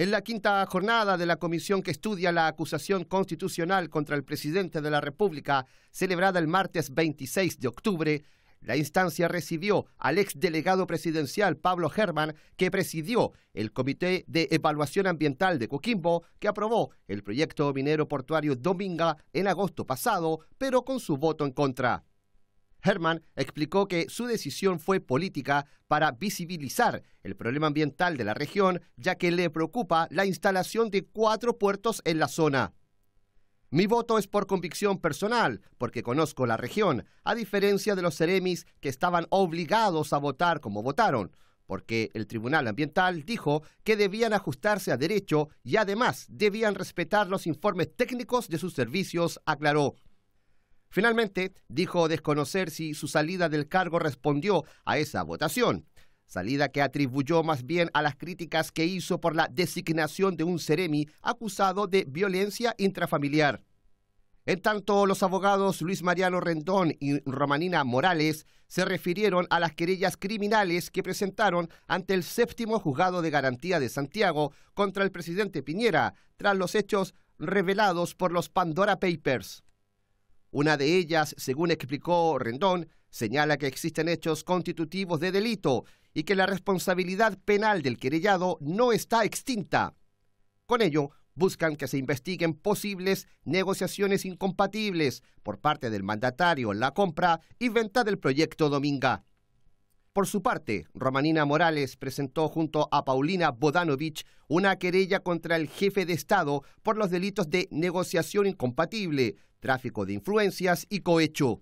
En la quinta jornada de la comisión que estudia la acusación constitucional contra el presidente de la República, celebrada el martes 26 de octubre, la instancia recibió al ex delegado presidencial Pablo Germán, que presidió el Comité de Evaluación Ambiental de Coquimbo, que aprobó el proyecto minero portuario Dominga en agosto pasado, pero con su voto en contra. Herman explicó que su decisión fue política para visibilizar el problema ambiental de la región, ya que le preocupa la instalación de cuatro puertos en la zona. Mi voto es por convicción personal, porque conozco la región, a diferencia de los seremis que estaban obligados a votar como votaron, porque el Tribunal Ambiental dijo que debían ajustarse a derecho y además debían respetar los informes técnicos de sus servicios, aclaró. Finalmente, dijo desconocer si su salida del cargo respondió a esa votación, salida que atribuyó más bien a las críticas que hizo por la designación de un seremi acusado de violencia intrafamiliar. En tanto, los abogados Luis Mariano Rendón y Romanina Morales se refirieron a las querellas criminales que presentaron ante el séptimo juzgado de garantía de Santiago contra el presidente Piñera tras los hechos revelados por los Pandora Papers. Una de ellas, según explicó Rendón, señala que existen hechos constitutivos de delito y que la responsabilidad penal del querellado no está extinta. Con ello, buscan que se investiguen posibles negociaciones incompatibles por parte del mandatario en la compra y venta del proyecto Dominga. Por su parte, Romanina Morales presentó junto a Paulina Bodanovich una querella contra el jefe de Estado por los delitos de negociación incompatible, tráfico de influencias y cohecho.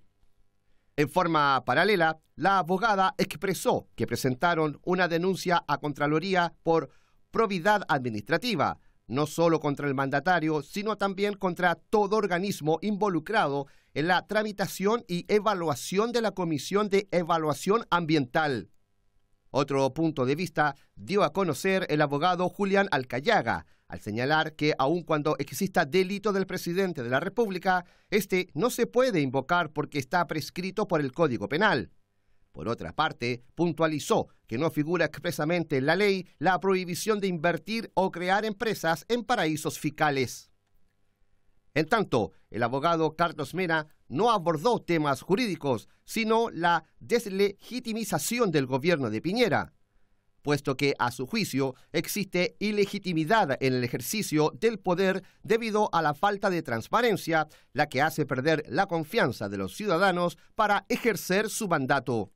En forma paralela, la abogada expresó que presentaron una denuncia a Contraloría por probidad administrativa, no solo contra el mandatario, sino también contra todo organismo involucrado en la tramitación y evaluación de la Comisión de Evaluación Ambiental. Otro punto de vista dio a conocer el abogado Julián Alcayaga, al señalar que aun cuando exista delito del presidente de la República, este no se puede invocar porque está prescrito por el Código Penal. Por otra parte, puntualizó que no figura expresamente en la ley la prohibición de invertir o crear empresas en paraísos fiscales. En tanto, el abogado Carlos Mena no abordó temas jurídicos, sino la deslegitimización del gobierno de Piñera, puesto que, a su juicio, existe ilegitimidad en el ejercicio del poder debido a la falta de transparencia, la que hace perder la confianza de los ciudadanos para ejercer su mandato.